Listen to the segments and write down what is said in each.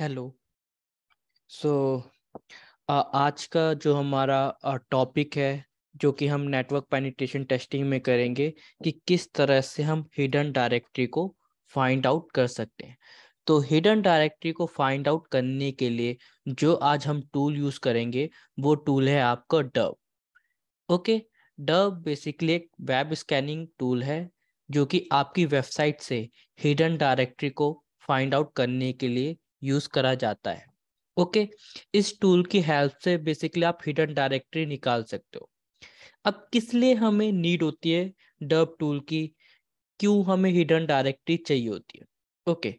Hello सो आज का जो हमारा टॉपिक है जो कि हम नेटवर्क पेनिट्रेशन टेस्टिंग में करेंगे कि किस तरह से हम हिडन डायरेक्टरी को फाइंड आउट कर सकते हैं तो हिडन डायरेक्टरी को फाइंड आउट करने के लिए जो आज हम टूल यूज करेंगे वो टूल है आपका डब ओके डब बेसिकली एक वेब स्कैनिंग टूल है जो कि आपकी वेबसाइट से हिडन डायरेक्टरी को फाइंड आउट करने के लिए यूज करा जाता है ओके इस टूल की हेल्प से बेसिकली आप हिडन डायरेक्टरी निकाल सकते हो अब किस लिए हमें नीड होती है डब टूल की क्यों हमें हिडन डायरेक्टरी चाहिए होती है ओके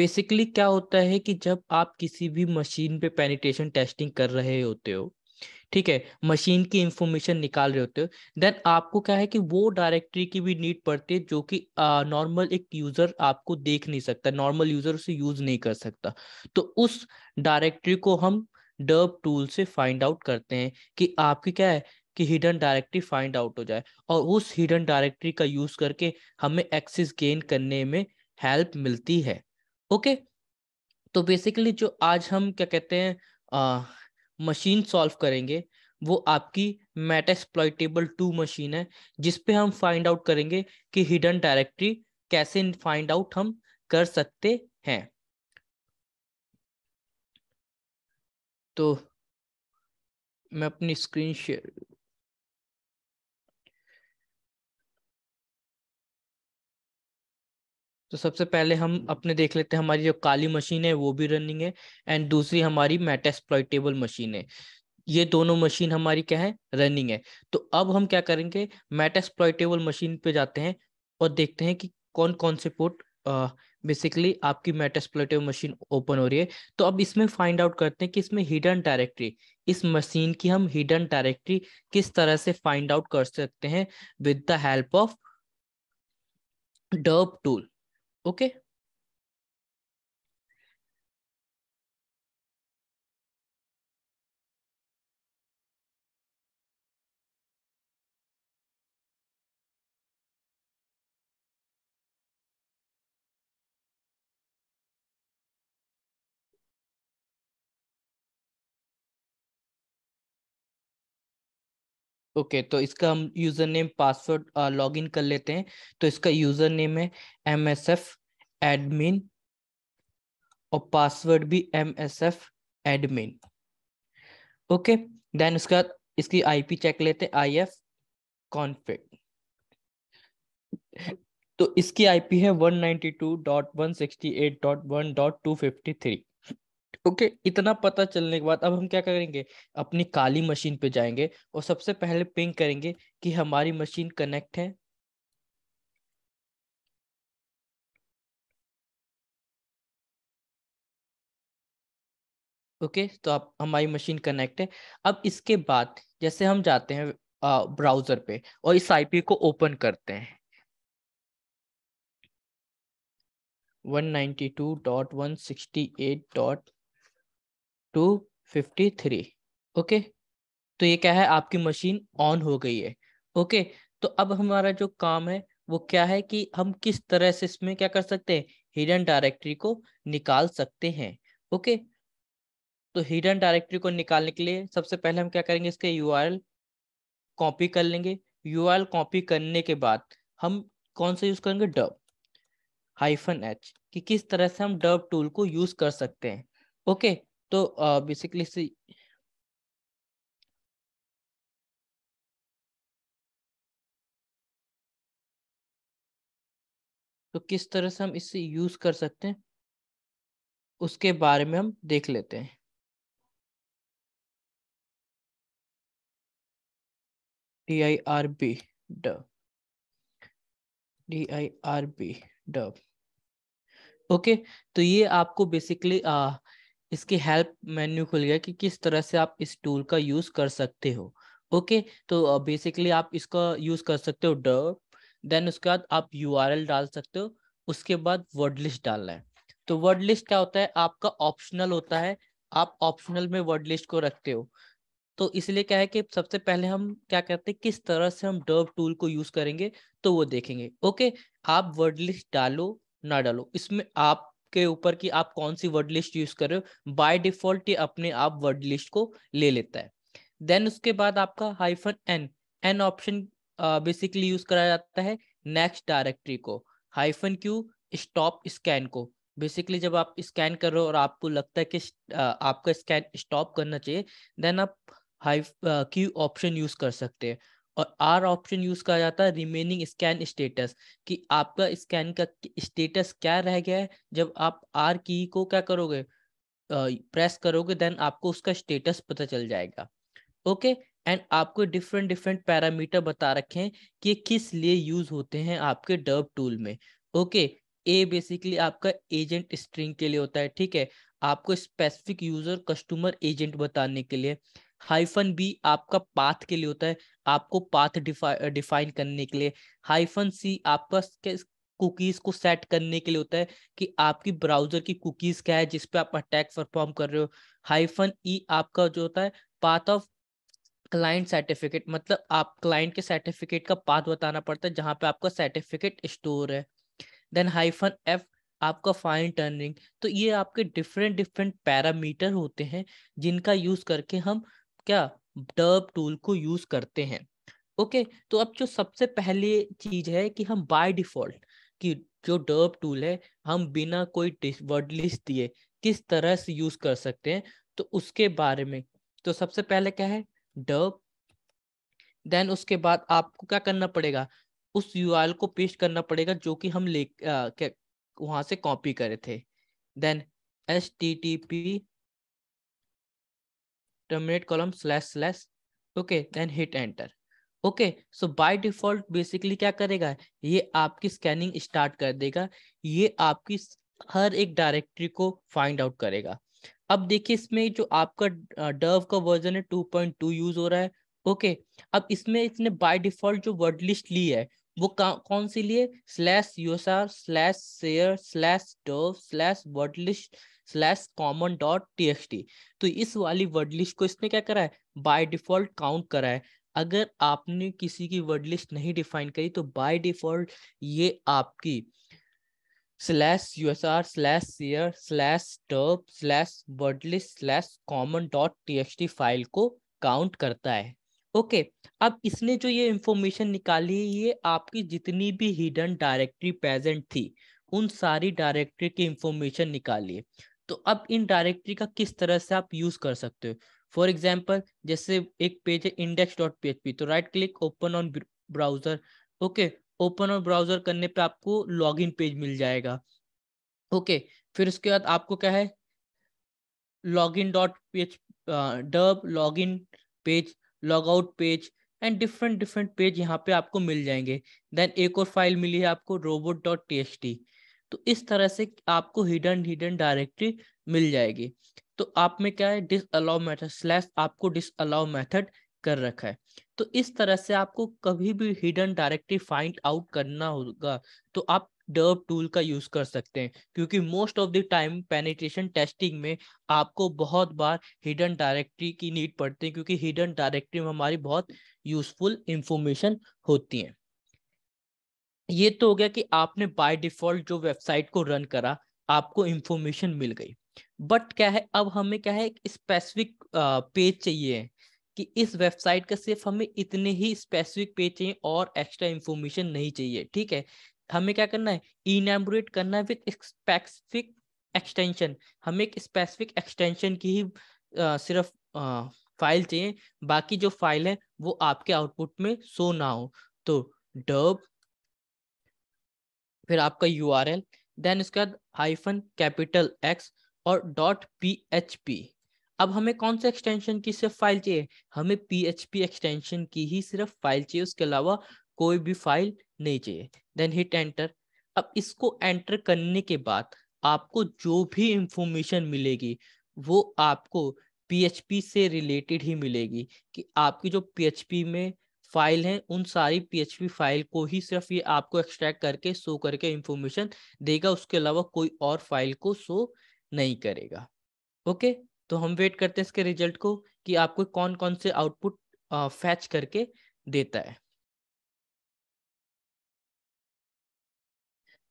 बेसिकली क्या होता है कि जब आप किसी भी मशीन पे पेनिटेशन टेस्टिंग कर रहे होते हो ठीक है मशीन की इंफॉर्मेशन निकाल रहे होते हो देन आपको क्या है कि वो डायरेक्टरी की भी नीड पड़ती है जो कि नॉर्मल एक यूजर आपको देख नहीं सकता नॉर्मल यूजर उसे यूज नहीं कर सकता तो उस डायरेक्टरी को हम डर्ब टूल से फाइंड आउट करते हैं कि आपकी क्या है कि हिडन डायरेक्टरी फाइंड आउट हो जाए और उस हिडन डायरेक्टरी का यूज करके हमें एक्सेस गेन करने में हेल्प मिलती है ओके तो बेसिकली जो आज हम क्या कहते हैं मशीन सॉल्व करेंगे वो आपकी मेटा एक्सप्लॉइटेबल टू मशीन है जिसपे हम फाइंड आउट करेंगे कि हिडन डायरेक्टरी कैसे फाइंड आउट हम कर सकते हैं तो मैं अपनी स्क्रीन शेयर तो सबसे पहले हम हम्म। अपने देख लेते हैं हमारी जो काली मशीन है वो भी रनिंग है एंड दूसरी हमारी मेटेस्प्लॉइटेबल मशीन है ये दोनों मशीन हमारी क्या है रनिंग है तो अब हम क्या करेंगे मेटेस्प्लॉइटेबल मशीन पे जाते हैं और देखते हैं कि कौन कौन से पोर्ट बेसिकली आपकी मेटेस्प्लॉइटेबल मशीन ओपन हो रही है तो अब इसमें फाइंड आउट करते हैं कि इसमें हिडन डायरेक्टरी इस मशीन की हम हिडन डायरेक्टरी किस तरह से फाइंड आउट कर सकते हैं with the help of dirb tool okay okay okay, तो इसका हम यूजर नेम पासवर्ड लॉग कर लेते हैं तो इसका यूजर नेम है एम एस एफ एडमिन और पासवर्ड भी M S F admin okay then उसका इसकी आईपी चेक लेते आई एफ कॉन्फिक तो इसकी आईपी है 192.168.1.253 ओके okay, इतना पता चलने के बाद अब हम क्या करेंगे अपनी काली मशीन पे जाएंगे और सबसे पहले पिंग करेंगे कि हमारी मशीन कनेक्ट है ओके तो आप हमारी मशीन कनेक्ट है अब इसके बाद जैसे हम जाते हैं ब्राउजर पे और इस आईपी को ओपन करते हैं 192.168.253 ओके तो ये क्या है आपकी मशीन ऑन हो गई है ओके तो अब हमारा जो काम है वो क्या है कि हम किस तरह से इसमें क्या कर सकते हैं हिडन डायरेक्टरी को निकाल सकते हैं ओके okay? तो हिडन डायरेक्टरी को निकालने के लिए सबसे पहले हम क्या करेंगे इसके यू कॉपी कर लेंगे यू कॉपी करने के बाद हम कौन सा यूज़ करेंगे डब हाइफन एच कि किस तरह से हम डब टूल को यूज़ कर सकते हैं ओके तो बेसिकली से तो किस तरह से हम इससे यूज़ कर सकते हैं उसके बारे में हम देख लेते हैं D I R B D I R B okay तो ये आपको बेसिकली इसकी हेल्प मेन्यू खुल गया कि किस तरह से आप इस टूल का यूज कर सकते हो ओके तो बेसिकली आप इसका यूज कर सकते हो ड देन उसके बाद आप यू डाल सकते हो उसके बाद वर्ड लिस्ट डालना है तो वर्ड लिस्ट क्या होता है आपका ऑप्शनल होता है आप ऑप्शनल में वर्ड लिस्ट को रखते हो तो इसलिए क्या है कि सबसे पहले हम क्या करते हैं किस तरह से हम डर्व टूल को यूज करेंगे तो वो देखेंगे ओके आप वर्ड लिस्ट डालो ना डालो इसमें आप के ऊपर कि आप कौन सी वर्ड लिस्ट यूज कर रहे हो बाय डिफॉल्ट ये अपने आप वर्ड लिस्ट को ले लेता है देन उसके बाद आपका hyphen N N option basically use करा जाता है नेक्स्ट डायरेक्टरी को हाइफन क्यू स्टॉप स्कैन को बेसिकली जब आप स्कैन कर रहे हो और आपको लगता है कि आपका स्कैन स्टॉप करना चाहिए देन आप हाई की ऑप्शन यूज कर सकते हैं और आर ऑप्शन यूज किया जाता है रिमेनिंग स्कैन स्टेटस कि आपका स्कैन का स्टेटस क्या रह गया है जब आप आर की को क्या करोगे प्रेस करोगे देन आपको उसका स्टेटस पता चल जाएगा ओके एंड आपको डिफरेंट डिफरेंट पैरामीटर बता रखे हैं कि किस लिए यूज होते हैं आपके डर्ब टूल में ओके ए बेसिकली आपका एजेंट स्ट्रिंग के लिए होता है ठीक है आपको स्पेसिफिक यूजर कस्टमर एजेंट बताने के लिए हाइफन बी आपका पाथ के लिए होता है आपको पाथ डिफाइन करने के लिए हाइफन सी आपका कुकीज को सेट करने के लिए होता है कि आपकी ब्राउजर की कुकीज क्या है जिस पे आप अटैक परफॉर्म कर रहे हो हाइफन ई e आपका जो होता है पाथ ऑफ क्लाइंट सर्टिफिकेट मतलब आप क्लाइंट के सर्टिफिकेट का पाथ बताना पड़ता है जहाँ पे आपका सर्टिफिकेट स्टोर है देन हाइफन एफ आपका फाइन टर्निंग तो ये आपके डिफरेंट डिफरेंट पैरामीटर होते हैं जिनका यूज करके हम क्या डर्ब टूल को यूज करते हैं ओके तो अब जो सबसे पहली चीज है कि हम बाय डिफॉल्ट कि जो डर्ब टूल है हम बिना कोई वर्ड लिस्ट दिए किस तरह से यूज कर सकते हैं तो उसके बारे में तो सबसे पहले क्या है डर्ब देन उसके बाद आपको क्या करना पड़ेगा उस यू को पेस्ट करना पड़ेगा जो कि हम ले वहां से कॉपी करे थे then S T T P terminate column slash slash okay then hit enter okay so by default basically क्या करेगा ये आपकी स्कैनिंग स्टार्ट कर देगा ये आपकी हर एक डायरेक्टरी को फाइंड आउट करेगा अब देखिए इसमें जो आपका डर्व का वर्जन है 2.2 यूज हो रहा है ओके okay, अब इसमें इसने बाय डिफॉल्ट जो वर्ड लिस्ट ली है वो कौन सी लिए slash user slash share slash dirb slash word list slash common dot T तो इस वाली वर्ड लिस्ट को इसने क्या करा है बाय डिफॉल्ट काउंट करा है अगर आपने किसी की वर्ड लिस्ट नहीं डिफाइन करी तो बाय डिफॉल्ट ये आपकी slash U S R slash share slash dirb slash list slash common dot T file को काउंट करता है ओके okay, अब इसने जो ये इंफॉर्मेशन निकाली है ये आपकी जितनी भी हिडन डायरेक्टरी प्रेजेंट थी उन सारी डायरेक्टरी की इंफॉर्मेशन निकाली तो अब इन डायरेक्टरी का किस तरह से आप यूज कर सकते हो फॉर एग्जाम्पल जैसे एक पेज है index dot P H P तो right click open on browser okay open on browser करने पे आपको लॉग इन पेज मिल जाएगा ओके okay, फिर उसके बाद आपको क्या है log in dot P H dub in page log out page and different different page यहाँ पे आपको मिल जाएंगे देन एक और फाइल मिली है आपको robot dot T H T तो इस तरह से आपको हिडन हिडन डायरेक्टरी मिल जाएगी तो आप में क्या है डिस अलाउ मैथड स्लैश आपको डिस अलाउ मैथड कर रखा है तो इस तरह से आपको कभी भी हिडन डायरेक्टरी फाइंड आउट करना होगा तो आप डर्ब टूल का यूज कर सकते हैं क्योंकि most of the time penetration testing में आपको बहुत बार हिडन डायरेक्टरी की नीड पड़ती है क्योंकि हिडन डायरेक्टरी में हमारी बहुत यूजफुल इंफॉर्मेशन होती है ये तो हो गया कि आपने बाय डिफॉल्ट जो वेबसाइट को रन करा आपको इंफॉर्मेशन मिल गई बट क्या है अब हमें क्या है स्पेसिफिक पेज चाहिए कि इस वेबसाइट का सिर्फ हमें इतने ही स्पेसिफिक पेज चाहिए और एक्स्ट्रा इंफॉर्मेशन नहीं चाहिए ठीक है हमें क्या करना है इनेबोरेट करना है विद स्पेसिफिक एक्सटेंशन हमें एक स्पेसिफिक एक्सटेंशन की ही आ, सिर्फ फाइल चाहिए बाकी जो फाइल है वो आपके आउटपुट में शो ना हो तो डब फिर आपका यू आर एल देन उसके बाद हाइफन कैपिटल एक्स और डॉट पी एच पी अब हमें कौन सा एक्सटेंशन की सिर्फ फाइल चाहिए हमें पी एच पी एक्सटेंशन की ही सिर्फ फाइल चाहिए उसके अलावा कोई भी फाइल नहीं चाहिए देन हिट एंटर अब इसको एंटर करने के बाद आपको जो भी इंफॉर्मेशन मिलेगी वो आपको पी से रिलेटेड ही मिलेगी कि आपकी जो पी में फाइल हैं उन सारी पीएचपी फाइल को ही सिर्फ ये आपको एक्सट्रैक्ट करके शो करके इंफॉर्मेशन देगा उसके अलावा कोई और फाइल को शो नहीं करेगा ओके तो हम वेट करते हैं इसके रिजल्ट को कि आपको कौन कौन से आउटपुट फैच करके देता है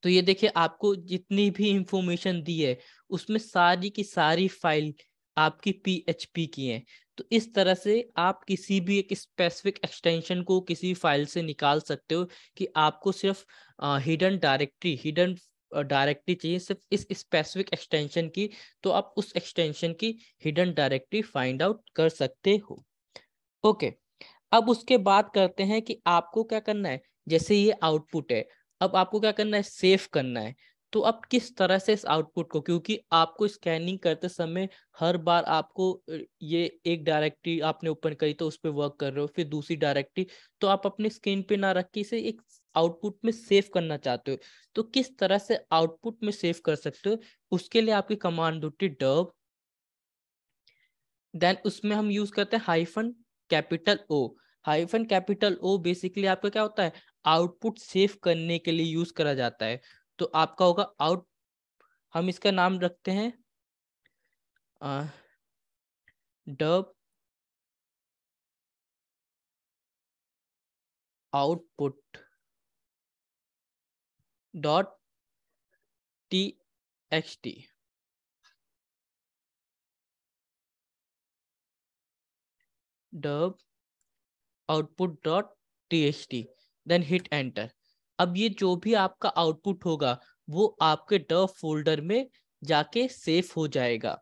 तो ये देखिए आपको जितनी भी इंफॉर्मेशन दी है उसमें सारी की सारी फाइल आपकी पीएचपी की हैं तो इस तरह से आप किसी भी एक स्पेसिफिक एक्सटेंशन को किसी फाइल से निकाल सकते हो कि आपको सिर्फ हिडन डायरेक्टरी हिडन डायरेक्टरी चाहिए सिर्फ इस स्पेसिफिक एक्सटेंशन की तो आप उस एक्सटेंशन की हिडन डायरेक्टरी फाइंड आउट कर सकते हो ओके अब उसके बाद करते हैं कि आपको क्या करना है जैसे ये आउटपुट है अब आपको क्या करना है सेव करना है तो आप किस तरह से इस आउटपुट को क्योंकि आपको स्कैनिंग करते समय हर बार आपको ये एक डायरेक्टरी आपने ओपन करी तो उस पर वर्क कर रहे हो फिर दूसरी डायरेक्टरी तो आप अपने स्क्रीन पे ना रख के इसे एक आउटपुट में सेव करना चाहते हो तो किस तरह से आउटपुट में सेव कर सकते हो उसके लिए आपकी कमांड होती डब देन उसमें हम यूज करते हैं hyphen capital O hyphen capital O basically आपका क्या होता है आउटपुट सेव करने के लिए यूज करा जाता है तो आपका होगा आउट हम इसका नाम रखते हैं dirb output dot T X T dirb output dot T H T then hit enter अब ये जो भी आपका आउटपुट होगा वो आपके डव फोल्डर में जाके सेफ हो जाएगा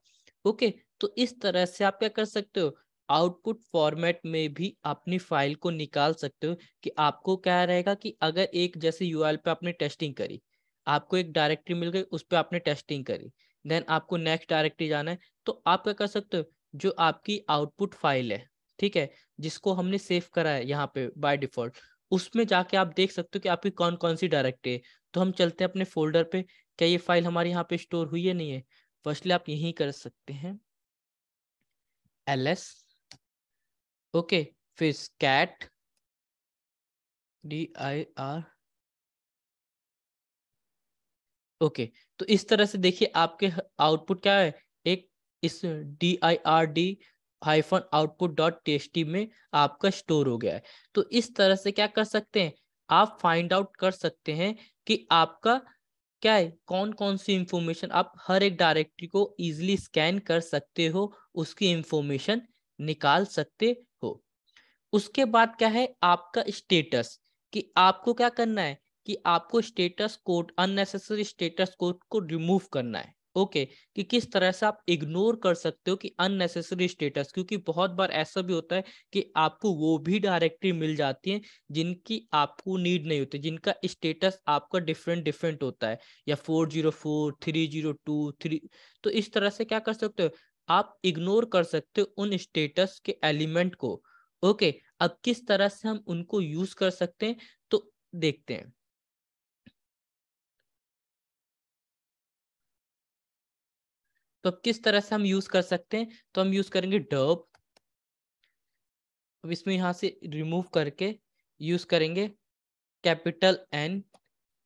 ओके तो इस तरह से आप क्या कर सकते हो आउटपुट फॉर्मेट में भी अपनी फाइल को निकाल सकते हो कि आपको क्या रहेगा कि अगर एक जैसे यू पे आपने टेस्टिंग करी आपको एक डायरेक्टरी मिल गई उस पर आपने टेस्टिंग करी देन आपको नेक्स्ट डायरेक्टरी जाना है तो आप क्या कर सकते हो जो आपकी आउटपुट फाइल है ठीक है जिसको हमने सेव करा है यहाँ पे बाय डिफॉल्ट उसमें जाके आप देख सकते हो कि आपकी कौन कौन सी डायरेक्ट है तो हम चलते हैं अपने फोल्डर पे क्या ये फाइल हमारे यहाँ पे स्टोर हुई है नहीं है फर्स्टली आप यही कर सकते हैं एल एस ओके फिर cat D I R okay तो इस तरह से देखिए आपके आउटपुट क्या है एक इस D I R D hyphen output dot testy में आपका स्टोर हो गया है तो इस तरह से क्या कर सकते हैं आप फाइंड आउट कर सकते हैं कि आपका क्या है कौन कौन सी इंफॉर्मेशन आप हर एक डायरेक्टरी को इजीली स्कैन कर सकते हो उसकी इंफॉर्मेशन निकाल सकते हो उसके बाद क्या है आपका स्टेटस कि आपको क्या करना है कि आपको status code unnecessary status code को रिमूव करना है ओके okay, कि किस तरह से आप इग्नोर कर सकते हो कि अननेसेसरी स्टेटस क्योंकि बहुत बार ऐसा भी होता है कि आपको वो भी डायरेक्टरी मिल जाती है जिनकी आपको नीड नहीं होती जिनका स्टेटस आपका डिफरेंट डिफरेंट होता है या four zero four three zero two three तो इस तरह से क्या कर सकते हो आप इग्नोर कर सकते हो उन स्टेटस के एलिमेंट को ओके okay, अब किस तरह से हम उनको यूज कर सकते हैं तो देखते हैं तो अब किस तरह से हम यूज कर सकते हैं तो हम यूज करेंगे डब अब इसमें यहां से रिमूव करके यूज करेंगे कैपिटल एन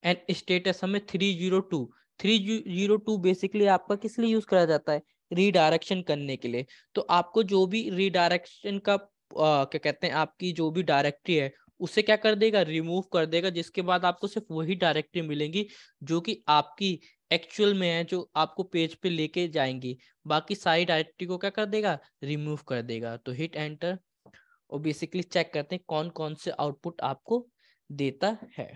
एंड स्टेटस हमें three zero two three zero two basically आपका किस लिए यूज करा जाता है रीडायरेक्शन करने के लिए तो आपको जो भी रीडायरेक्शन का आ, क्या कहते हैं आपकी जो भी डायरेक्टरी है उसे क्या कर देगा रिमूव कर देगा जिसके बाद आपको सिर्फ वही डायरेक्टरी मिलेंगी जो कि आपकी एक्चुअल में है जो आपको पेज पे लेके जाएंगी बाकी सारी डायरेक्टरी को क्या कर देगा रिमूव कर देगा तो हिट एंटर और बेसिकली चेक करते हैं कौन कौन से आउटपुट आपको देता है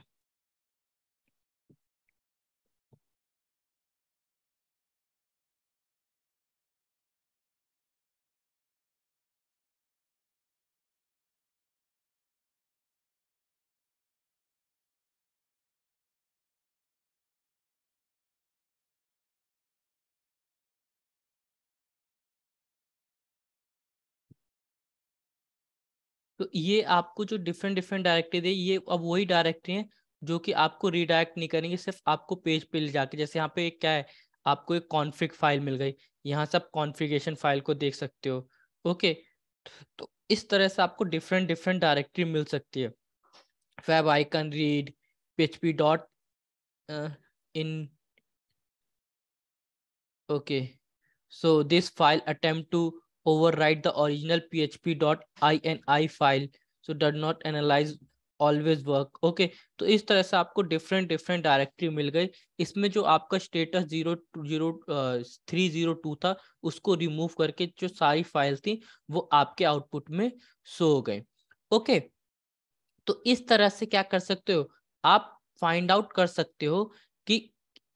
तो ये आपको जो डिफरेंट डिफरेंट डायरेक्टरी दे ये अब वही डायरेक्टरी है जो कि आपको रिडायरेक्ट नहीं करेंगे सिर्फ आपको पेज पे ले जाके जैसे यहाँ पे एक क्या है आपको एक कॉन्फ्लिक फाइल मिल गई यहाँ से आप कॉन्फ़िगरेशन फाइल को देख सकते हो ओके तो इस तरह से आपको डिफरेंट डिफरेंट डायरेक्टरी मिल सकती है web icon read P dot in okay so this file attempt to overwrite the original php.ini file so does not analyze always work okay तो इस तरह से आपको डिफरेंट डिफरेंट डायरेक्टरी मिल गई इसमें जो आपका status zero zero three zero two था उसको रिमूव करके जो सारी फाइल थी वो आपके आउटपुट में शो हो गए ओके तो इस तरह से क्या कर सकते हो आप फाइंड आउट कर सकते हो कि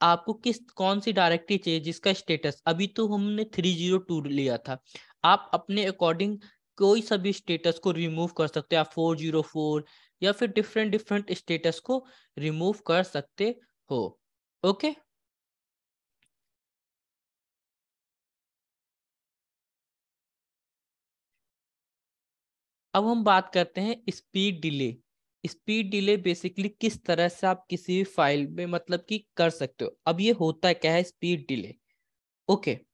आपको किस कौन सी डायरेक्टरी चाहिए जिसका स्टेटस अभी तो हमने थ्री जीरो टू लिया था आप अपने अकॉर्डिंग कोई सा भी स्टेटस को रिमूव कर सकते हो आप फोर जीरो फोर या फिर डिफरेंट डिफरेंट स्टेटस को रिमूव कर सकते हो ओके अब हम बात करते हैं speed delay speed delay basically किस तरह से आप किसी भी फाइल में मतलब कि कर सकते हो अब ये होता है क्या है speed delay okay okay.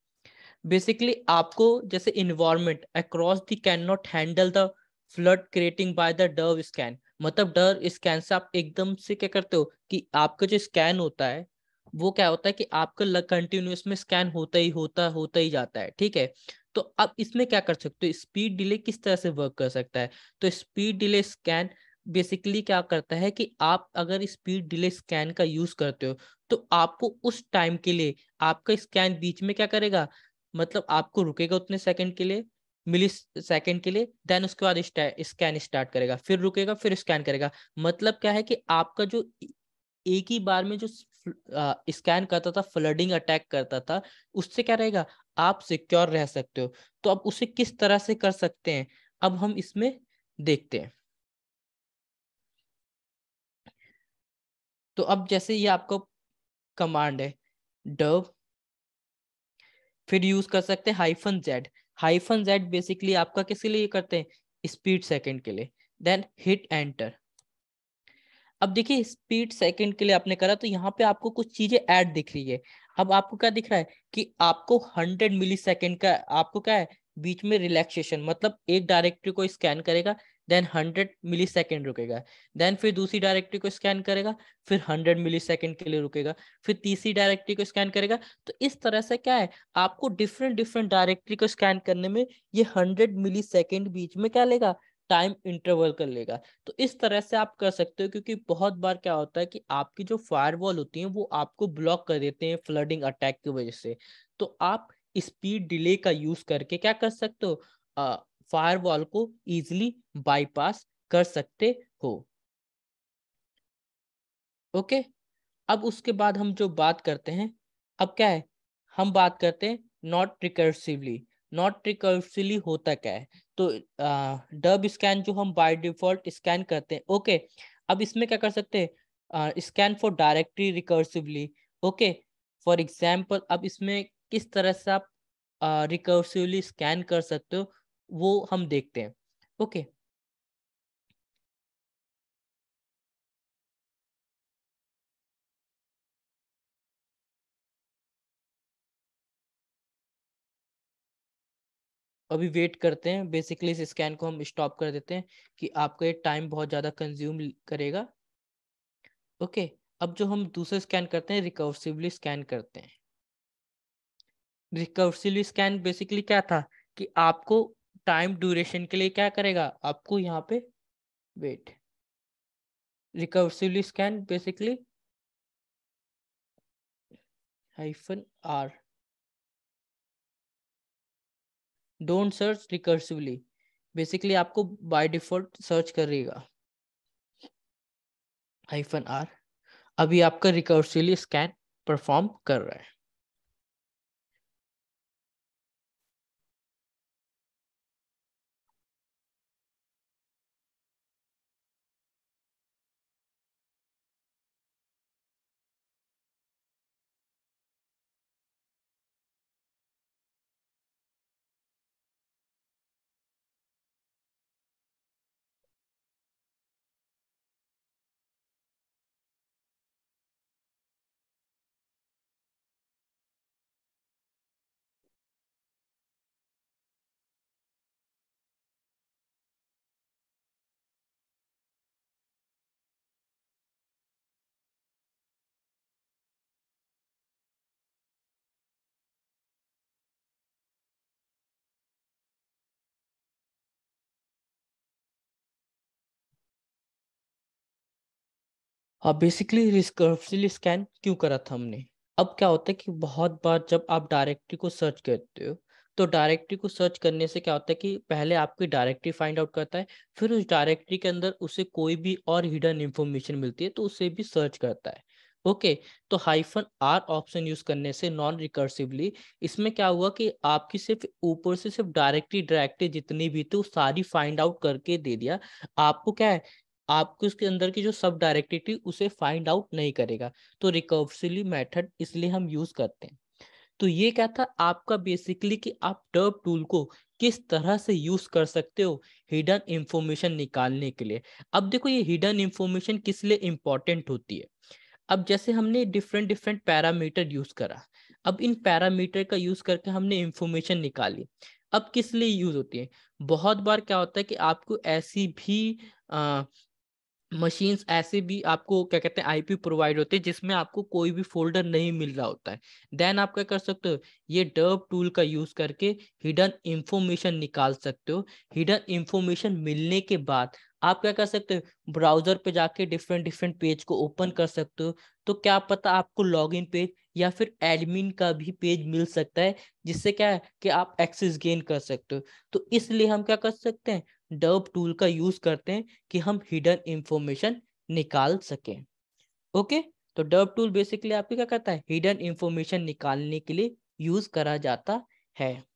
Basically आपको जैसे environment across the can not handle the flood creating by the dirb scan मतलब डर स्कैन से आप एकदम से क्या करते हो कि आपका जो स्कैन होता है वो क्या होता है कि आपका कंटिन्यूस में स्कैन होता ही होता होता ही जाता है ठीक है तो अब इसमें क्या कर सकते हो स्पीड डिले किस तरह से वर्क कर सकता है तो स्पीड डिले स्कैन बेसिकली क्या करता है कि आप अगर स्पीड डिले स्कैन का यूज करते हो तो आपको उस टाइम के लिए आपका स्कैन बीच में क्या करेगा मतलब आपको रुकेगा उतने सेकंड के लिए मिली सेकेंड के लिए देन उसके बाद स्कैन स्टार्ट करेगा फिर रुकेगा फिर स्कैन करेगा मतलब क्या है कि आपका जो एक ही बार में जो स्कैन करता था फ्लडिंग अटैक करता था उससे क्या रहेगा आप सिक्योर रह सकते हो तो आप उसे किस तरह से कर सकते हैं अब हम इसमें देखते हैं तो अब जैसे ये आपको कमांड है डब फिर यूज कर सकते हैं hyphen Z hyphen Z basically आपका किसके लिए करते हैं स्पीड सेकंड के लिए देन हिट एंटर अब देखिए स्पीड सेकंड के लिए आपने करा तो यहाँ पे आपको कुछ चीजें ऐड दिख रही है अब आपको क्या दिख रहा है कि आपको 100 मिली सेकेंड का आपको क्या है बीच में रिलैक्सेशन मतलब एक डायरेक्टरी को स्कैन करेगा देन हंड्रेड मिली सेकेंड रुकेगा देन फिर दूसरी डायरेक्टरी को स्कैन करेगा फिर हंड्रेड मिली सेकेंड के लिए रुकेगा फिर तीसरी डायरेक्टरी को स्कैन करेगा तो इस तरह से क्या है आपको डिफरेंट डिफरेंट डायरेक्टरी को स्कैन करने में ये हंड्रेड मिली सेकेंड बीच में क्या लेगा टाइम इंटरवल कर लेगा तो इस तरह से आप कर सकते हो क्योंकि बहुत बार क्या होता है कि आपकी जो फायरवॉल होती है वो आपको ब्लॉक कर देते हैं फ्लडिंग अटैक की वजह से तो आप स्पीड डिले का यूज करके क्या कर सकते हो फायरवॉल को इजीली बाईपास कर सकते हो ओके अब उसके बाद हम जो बात करते हैं अब क्या है हम बात करते हैं नॉट रिकर्सिवली नॉट रिकर्सिवली होता क्या है तो डब स्कैन जो हम बाय डिफॉल्ट स्कैन करते हैं ओके अब इसमें क्या कर सकते हैं scan for directly recursively okay for example अब इसमें किस तरह से आप रिकर्सिवली uh, स्कैन कर सकते हो वो हम देखते हैं ओके अभी वेट करते हैं बेसिकली इस स्कैन को हम स्टॉप कर देते हैं कि आपका ये टाइम बहुत ज़्यादा कंज्यूम करेगा ओके okay. अब जो हम दूसरा स्कैन करते हैं रिकवर्सिवली स्कैन करते हैं रिकवर्सिवली स्कैन बेसिकली क्या था कि आपको टाइम ड्यूरेशन के लिए क्या करेगा आपको यहाँ पे wait recursively scan basically hyphen R don't search recursively basically आपको बाय डिफॉल्ट सर्च करेगा हाइफन आर अभी आपका रिकवर्सिवली स्कैन परफॉर्म कर रहा है हाँ बेसिकली रिकर्सिवली स्कैन क्यों करा था हमने अब क्या होता है कि बहुत बार जब आप डायरेक्टरी को सर्च करते हो तो डायरेक्टरी को सर्च करने से क्या होता है कि पहले आपकी डायरेक्टरी फाइंड आउट करता है फिर उस डायरेक्टरी के अंदर उसे कोई भी और हिडन इंफॉर्मेशन मिलती है तो उसे भी सर्च करता है ओके okay, तो हाइफन आर ऑप्शन यूज करने से नॉन रिकर्सिवली इसमें क्या हुआ कि आपकी सिर्फ ऊपर से सिर्फ डायरेक्टली डायरेक्टली जितनी भी थी वो सारी फाइंड आउट करके दे दिया आपको क्या है आपको इसके अंदर की जो सब डायरेक्टिविटी उसे फाइंड आउट नहीं करेगा तो रिकर्सिली मेथड इसलिए हम यूज करते हैं तो ये क्या था आपका बेसिकली कि आप टर्ब टूल को किस तरह से यूज कर सकते हो हिडन इंफॉर्मेशन निकालने के लिए अब देखो ये हिडन इंफॉर्मेशन किस लिए इम्पोर्टेंट होती है अब जैसे हमने डिफरेंट डिफरेंट पैरामीटर यूज करा अब इन पैरामीटर का यूज करके हमने इंफॉर्मेशन निकाली अब किस लिए यूज होती है बहुत बार क्या होता है कि आपको ऐसी भी मशीन्स ऐसे भी आपको क्या कहते हैं आईपी प्रोवाइड होते हैं जिसमें आपको कोई भी फोल्डर नहीं मिल रहा होता है देन आप क्या कर सकते हो ये डर्ब टूल का यूज करके हिडन इंफॉर्मेशन निकाल सकते हो हिडन इंफॉर्मेशन मिलने के बाद आप क्या कर सकते हो ब्राउजर पे जाके डिफरेंट डिफरेंट पेज को ओपन कर सकते हो तो क्या पता आपको लॉगिन पेज या फिर एडमिन का भी पेज मिल सकता है जिससे क्या है कि आप एक्सेस गेन कर सकते हो तो इसलिए हम क्या कर सकते हैं डर्ब टूल का यूज करते हैं कि हम हिडन इंफॉर्मेशन निकाल सकें ओके तो डर्ब टूल बेसिकली आपके क्या करता है हिडन इंफॉर्मेशन निकालने के लिए यूज करा जाता है